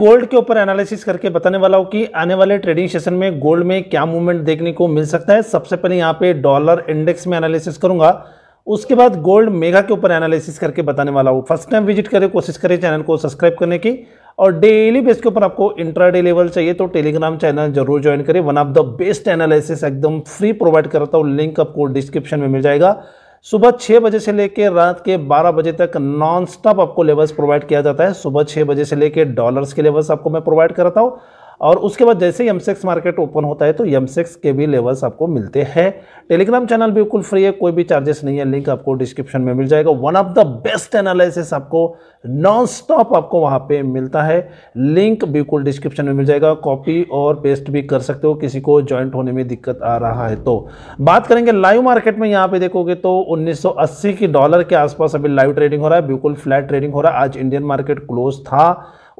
gold के ऊपर analysis करके बताने वाला हूँ कि आने वाले ट्रेडिंग सेशन में गोल्ड में क्या मूवमेंट देखने को मिल सकता है सबसे पहले यहाँ पे डॉलर इंडेक्स में एनालिसिस करूंगा उसके बाद गोल्ड मेगा के ऊपर एनालिसिस करके बताने वाला हूँ फर्स्ट टाइम विजिट करें कोशिश करें चैनल को सब्सक्राइब करने की और डेली बेस के ऊपर आपको डे लेवल चाहिए तो टेलीग्राम चैनल जरूर ज्वाइन करें one of the best analysis एकदम फ्री प्रोवाइड करता हूँ लिंक आपको डिस्क्रिप्शन में मिल जाएगा सुबह छः बजे से लेकर रात के बारह बजे तक नॉन स्टॉप आपको लेवल्स प्रोवाइड किया जाता है सुबह छः बजे से लेकर डॉलर्स के लेवल्स आपको मैं प्रोवाइड कराता हूँ और उसके बाद जैसे ही यमसेक्स मार्केट ओपन होता है तो यमसेक्स के भी लेवल्स आपको मिलते हैं टेलीग्राम चैनल बिल्कुल फ्री है कोई भी चार्जेस नहीं है लिंक आपको डिस्क्रिप्शन में मिल जाएगा one of the best analysis आपको नॉन स्टॉप आपको वहाँ पे मिलता है लिंक बिल्कुल डिस्क्रिप्शन में मिल जाएगा कॉपी और पेस्ट भी कर सकते हो किसी को ज्वाइंट होने में दिक्कत आ रहा है तो बात करेंगे लाइव मार्केट में यहाँ पे देखोगे तो 1980 की डॉलर के आसपास अभी लाइव ट्रेडिंग हो रहा है बिल्कुल फ्लैट ट्रेडिंग हो रहा है आज इंडियन मार्केट क्लोज था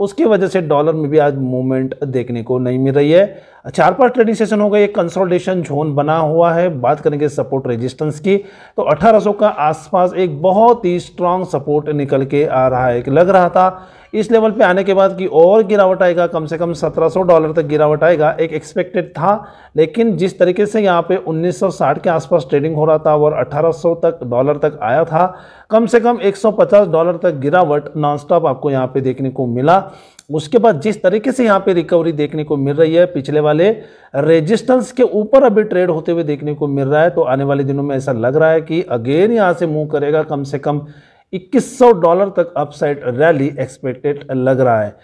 उसकी वजह से डॉलर में भी आज मूवमेंट देखने को नहीं मिल रही है चार पांच ट्रेडिंग सेशन हो गए एक कंसोलिडेशन जोन बना हुआ है बात करेंगे सपोर्ट रेजिस्टेंस की तो 1800 का आसपास एक बहुत ही स्ट्रांग सपोर्ट निकल के आ रहा है लग रहा था इस लेवल पे आने के बाद की और गिरावट आएगा कम से कम 1700 डॉलर तक गिरावट आएगा एक एक्सपेक्टेड था लेकिन जिस तरीके से यहाँ पे 1960 के आसपास ट्रेडिंग हो रहा था और 1800 तक डॉलर तक आया था कम से कम 150 डॉलर तक गिरावट नॉनस्टॉप आपको यहाँ पे देखने को मिला उसके बाद जिस तरीके से यहाँ पे रिकवरी देखने को मिल रही है पिछले वाले रेजिस्टेंस के ऊपर अभी ट्रेड होते हुए देखने को मिल रहा है तो आने वाले दिनों में ऐसा लग रहा है कि अगेन यहाँ से मूव करेगा कम से कम 2100 डॉलर तक अपसाइड रैली एक्सपेक्टेड लग रहा है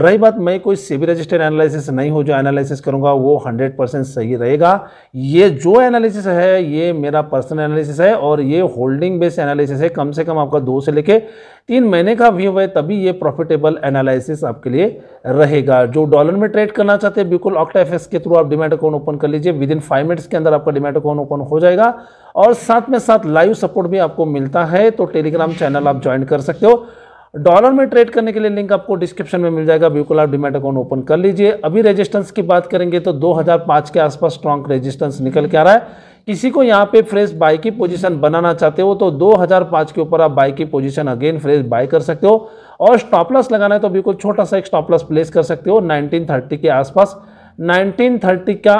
रही बात मैं कोई सेबी रजिस्टर्ड एनालिसिस नहीं हो जो एनालिसिस करूंगा वो 100 परसेंट सही रहेगा ये जो एनालिसिस है ये मेरा पर्सनल एनालिसिस है और ये होल्डिंग बेस्ड एनालिसिस है कम से कम आपका दो से लेके तीन महीने का व्यू है तभी ये प्रॉफिटेबल एनालिसिस आपके लिए रहेगा जो डॉलर में ट्रेड करना चाहते हैं बिल्कुल ऑक्टा एफ के थ्रू आप डिमेट अकाउंट ओपन कर लीजिए विद इन फाइव मिनट्स के अंदर आपका डिमेट अकाउंट ओपन हो जाएगा और साथ में साथ लाइव सपोर्ट भी आपको मिलता है तो टेलीग्राम चैनल आप ज्वाइन कर सकते हो डॉलर में ट्रेड करने के लिए लिंक आपको डिस्क्रिप्शन में मिल जाएगा बिल्कुल आप डिमेट अकाउंट ओपन कर लीजिए अभी रेजिस्टेंस की बात करेंगे तो 2005 के आसपास स्ट्रॉन्ग रेजिस्टेंस निकल के आ रहा है किसी को यहाँ पे फ्रेश बाय की पोजीशन बनाना चाहते हो तो 2005 के ऊपर आप बाय की पोजीशन अगेन फ्रेश बाय कर सकते हो और स्टॉप लॉस लगाना है तो बिल्कुल छोटा सा एक स्टॉप लॉस प्लेस कर सकते हो नाइनटीन के आसपास नाइनटीन का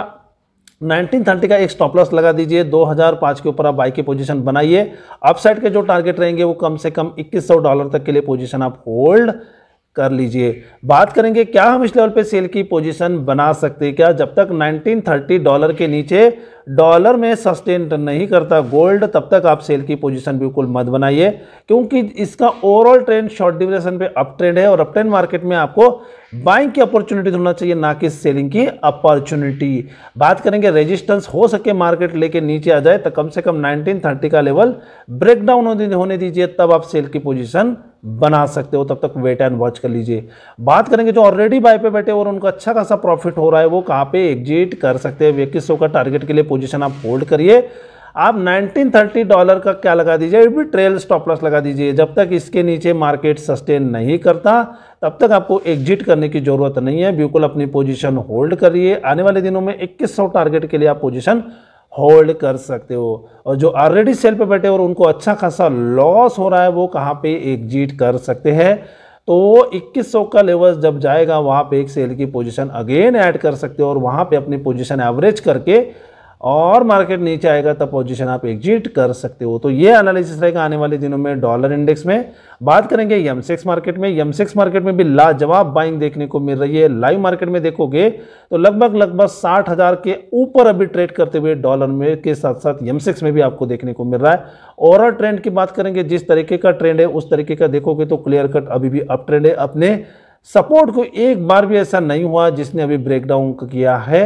1930 का एक स्टॉप लॉस लगा दीजिए 2005 के ऊपर आप बाई की पोजीशन बनाइए अपसाइड के जो टारगेट रहेंगे वो कम से कम 2100 डॉलर तक के लिए पोजीशन आप होल्ड कर लीजिए बात करेंगे क्या हम इस लेवल पे सेल की पोजीशन बना सकते हैं क्या जब तक 1930 डॉलर के नीचे डॉलर में सस्टेन नहीं करता गोल्ड तब तक आप सेल की पोजीशन बिल्कुल मत बनाइए क्योंकि इसका ओवरऑल ट्रेंड शॉर्ट ड्यूरेशन पे अप ट्रेंड है और अप ट्रेंड मार्केट में आपको बाइंग की अपॉर्चुनिटी होना चाहिए ना कि सेलिंग की अपॉर्चुनिटी बात करेंगे रेजिस्टेंस हो सके मार्केट लेके नीचे आ जाए तो कम से कम 1930 का लेवल ब्रेकडाउन होने दीजिए तब आप सेल की पोजिशन बना सकते हो तब तक वेट एंड वॉच कर लीजिए बात करेंगे जो ऑलरेडी बाय पे बैठे और उनको अच्छा खासा प्रॉफिट हो रहा है वो कहाँ पे एग्जिट कर सकते हैं इक्कीस सौ का टारगेट के लिए पोजीशन आप होल्ड करिए आप 1930 डॉलर का क्या लगा दीजिए भी ट्रेल स्टॉप लॉस लगा दीजिए जब तक इसके नीचे मार्केट सस्टेन नहीं करता तब तक आपको एग्जिट करने की ज़रूरत नहीं है बिल्कुल अपनी पोजीशन होल्ड करिए आने वाले दिनों में 2100 टारगेट के लिए आप पोजीशन होल्ड कर सकते हो और जो ऑलरेडी सेल पे बैठे और उनको अच्छा खासा लॉस हो रहा है वो कहाँ पे एग्जिट कर सकते हैं तो 2100 का लेवल जब जाएगा वहाँ पे एक सेल की पोजीशन अगेन ऐड कर सकते हो और वहाँ पे अपनी पोजीशन एवरेज करके और मार्केट नीचे आएगा तब पोजीशन आप एग्जिट कर सकते हो तो ये एनालिसिस रहेगा आने वाले दिनों में डॉलर इंडेक्स में बात करेंगे यमसेक्स मार्केट में यमसेक्स मार्केट में भी लाजवाब बाइंग देखने को मिल रही है लाइव मार्केट में देखोगे तो लगभग लगभग साठ हज़ार के ऊपर अभी ट्रेड करते हुए डॉलर में के साथ साथ यमसेक्स में भी आपको देखने को मिल रहा है ओवरऑल ट्रेंड की बात करेंगे जिस तरीके का ट्रेंड है उस तरीके का देखोगे तो क्लियर कट अभी भी अप ट्रेंड है अपने सपोर्ट को एक बार भी ऐसा नहीं हुआ जिसने अभी ब्रेकडाउन किया है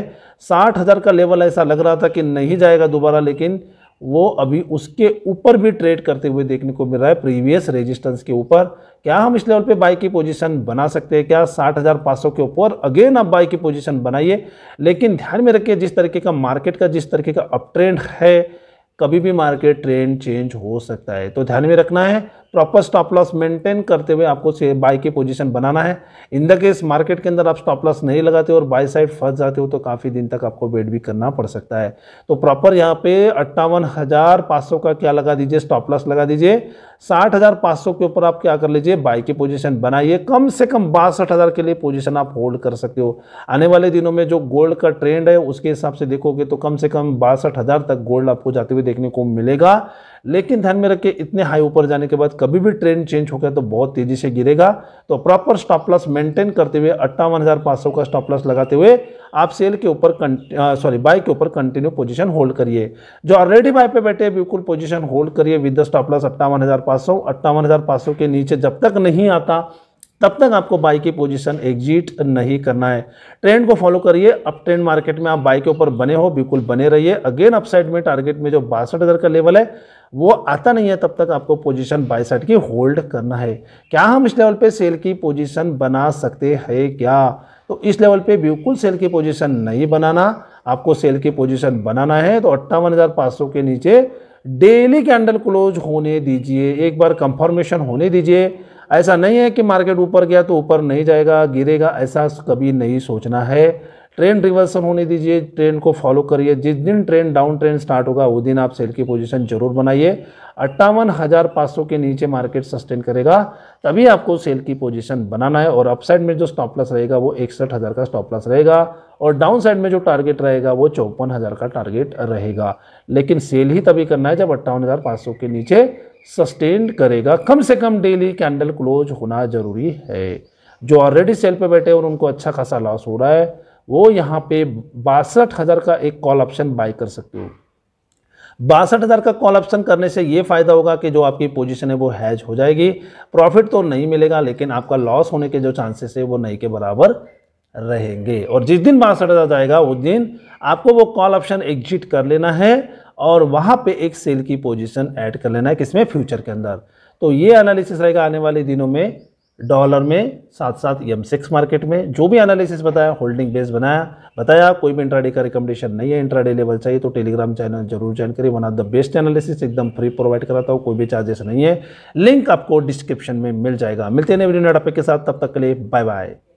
साठ हज़ार का लेवल ऐसा लग रहा था कि नहीं जाएगा दोबारा लेकिन वो अभी उसके ऊपर भी ट्रेड करते हुए देखने को मिल रहा है प्रीवियस रेजिस्टेंस के ऊपर क्या हम इस लेवल पे बाई की पोजीशन बना सकते हैं क्या साठ हज़ार पाँच सौ के ऊपर अगेन आप बाई की पोजीशन बनाइए लेकिन ध्यान में रखिए जिस तरीके का मार्केट का जिस तरीके का अप ट्रेंड है कभी भी मार्केट ट्रेंड चेंज हो सकता है तो ध्यान में रखना है प्रॉपर स्टॉप लॉस मेंटेन करते हुए आपको बाई की पोजीशन बनाना है इन द केस मार्केट के अंदर आप स्टॉप लॉस नहीं लगाते और बाई साइड फंस जाते हो तो काफ़ी दिन तक आपको वेट भी करना पड़ सकता है तो प्रॉपर यहाँ पे अट्ठावन हज़ार पाँच सौ का क्या लगा दीजिए स्टॉप लॉस लगा दीजिए साठ हज़ार पाँच सौ के ऊपर आप क्या कर लीजिए बाई की पोजिशन बनाइए कम से कम बासठ हज़ार के लिए पोजिशन आप होल्ड कर सकते हो आने वाले दिनों में जो गोल्ड का ट्रेंड है उसके हिसाब से देखोगे तो कम से कम बासठ हज़ार तक गोल्ड आपको जाते हुए देखने को मिलेगा लेकिन ध्यान में रखिए इतने हाई ऊपर जाने के बाद कभी भी ट्रेंड चेंज हो गया तो बहुत तेजी से गिरेगा तो प्रॉपर स्टॉप लॉस मेंटेन करते हुए अट्ठावन का स्टॉप लॉस लगाते हुए आप सेल के ऊपर सॉरी बाय के ऊपर कंटिन्यू पोजीशन होल्ड करिए जो ऑलरेडी बाय पे बैठे बिल्कुल पोजीशन होल्ड करिए विद द स्टॉप लॉस अट्ठावन हज़ार के नीचे जब तक नहीं आता तब तक आपको बाई की पोजीशन एग्जिट नहीं करना है ट्रेंड को फॉलो करिए अप ट्रेंड मार्केट में आप बाई के ऊपर बने हो बिल्कुल बने रहिए अगेन अपसाइड में टारगेट में जो बासठ का लेवल है वो आता नहीं है तब तक आपको पोजीशन बाई साइड की होल्ड करना है क्या हम इस लेवल पे सेल की पोजीशन बना सकते हैं क्या तो इस लेवल पे बिल्कुल सेल की पोजीशन नहीं बनाना आपको सेल की पोजीशन बनाना है तो अट्ठावन के नीचे डेली कैंडल क्लोज होने दीजिए एक बार कंफर्मेशन होने दीजिए ऐसा नहीं है कि मार्केट ऊपर गया तो ऊपर नहीं जाएगा गिरेगा ऐसा कभी नहीं सोचना है ट्रेन रिवर्सल होने दीजिए ट्रेन को फॉलो करिए जिस दिन ट्रेन डाउन ट्रेन स्टार्ट होगा उस दिन आप सेल की पोजीशन जरूर बनाइए अट्ठावन हज़ार पाँच सौ के नीचे मार्केट सस्टेन करेगा तभी आपको सेल की पोजीशन बनाना है और अपसाइड में जो स्टॉप लॉस रहेगा वो इकसठ हज़ार का स्टॉप लॉस रहेगा और डाउन साइड में जो टारगेट रहेगा वो चौपन हज़ार का टारगेट रहेगा लेकिन सेल ही तभी करना है जब अट्ठावन हज़ार पाँच सौ के नीचे सस्टेन करेगा कम से कम डेली कैंडल क्लोज होना ज़रूरी है जो ऑलरेडी सेल पर बैठे और उनको अच्छा खासा लॉस हो रहा है वो यहाँ पे बासठ हज़ार का एक कॉल ऑप्शन बाय कर सकते हो बासठ हज़ार का कॉल ऑप्शन करने से ये फ़ायदा होगा कि जो आपकी पोजीशन है वो हैज हो जाएगी प्रॉफिट तो नहीं मिलेगा लेकिन आपका लॉस होने के जो चांसेस है वो नहीं के बराबर रहेंगे और जिस दिन बासठ हज़ार जाएगा उस दिन आपको वो कॉल ऑप्शन एग्जिट कर लेना है और वहाँ पे एक सेल की पोजीशन ऐड कर लेना है किसमें फ्यूचर के अंदर तो ये एनालिसिस रहेगा आने वाले दिनों में डॉलर में साथ साथ एम सिक्स मार्केट में जो भी एनालिसिस बताया होल्डिंग बेस बनाया बताया कोई भी इंट्राडे का रिकमेंडेशन नहीं है इंट्राडे लेवल चाहिए तो टेलीग्राम चैनल जरूर ज्वाइन करिए one of the best analysis एकदम फ्री प्रोवाइड कराता हूँ कोई भी चार्जेस नहीं है लिंक आपको डिस्क्रिप्शन में मिल जाएगा मिलते हैं वीडियो टॉपिक के साथ तब तक के लिए बाय बाय